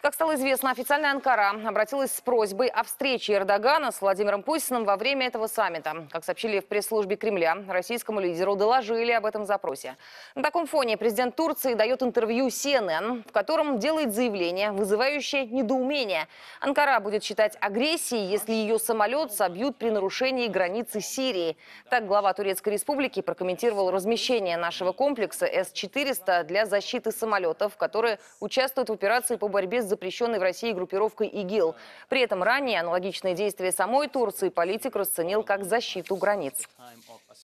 Как стало известно, официальная Анкара обратилась с просьбой о встрече Эрдогана с Владимиром Путиным во время этого саммита. Как сообщили в пресс-службе Кремля, российскому лидеру доложили об этом запросе. На таком фоне президент Турции дает интервью CNN, в котором делает заявление, вызывающее недоумение. Анкара будет считать агрессией, если ее самолет собьют при нарушении границы Сирии. Так глава Турецкой республики прокомментировал размещение нашего комплекса С-400 для защиты самолетов, которые участвуют в операции по борьбе с запрещенной в России группировкой ИГИЛ. При этом ранее аналогичные действия самой Турции политик расценил как защиту границ.